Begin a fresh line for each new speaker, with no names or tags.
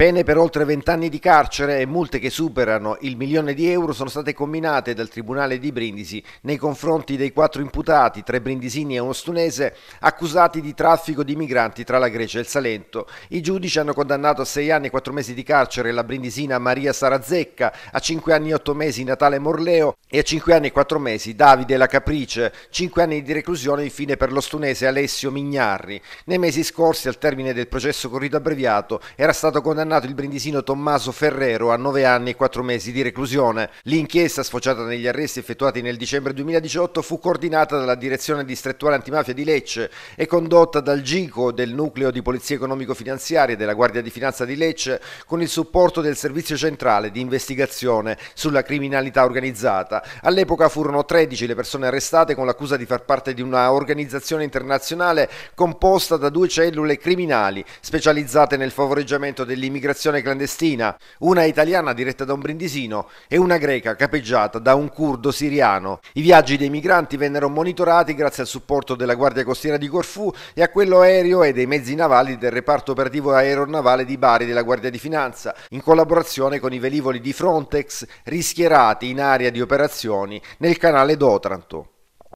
Pene per oltre 20 anni di carcere e multe che superano il milione di euro sono state combinate dal Tribunale di Brindisi nei confronti dei quattro imputati, tre brindisini e uno stunese, accusati di traffico di migranti tra la Grecia e il Salento. I giudici hanno condannato a 6 anni e 4 mesi di carcere la brindisina Maria Sarazzecca, a 5 anni e 8 mesi Natale Morleo e a 5 anni e 4 mesi Davide La Caprice, 5 anni di reclusione infine per l'ostunese Alessio Mignarri. Nei mesi scorsi, al termine del processo corrido abbreviato, era stato condannato il brindisino Tommaso Ferrero a 9 anni e 4 mesi di reclusione. L'inchiesta, sfociata negli arresti effettuati nel dicembre 2018, fu coordinata dalla Direzione Distrettuale Antimafia di Lecce e condotta dal GICO del Nucleo di Polizia Economico-Finanziaria della Guardia di Finanza di Lecce con il supporto del Servizio Centrale di Investigazione sulla Criminalità Organizzata All'epoca furono 13 le persone arrestate con l'accusa di far parte di una organizzazione internazionale composta da due cellule criminali specializzate nel favoreggiamento dell'immigrazione clandestina, una italiana diretta da un brindisino e una greca capeggiata da un curdo siriano. I viaggi dei migranti vennero monitorati grazie al supporto della Guardia Costiera di Corfù e a quello aereo e dei mezzi navali del reparto operativo aeronavale di Bari della Guardia di Finanza, in collaborazione con i velivoli di Frontex rischierati in area di operazione segnalazioni nel canale d'Otranto.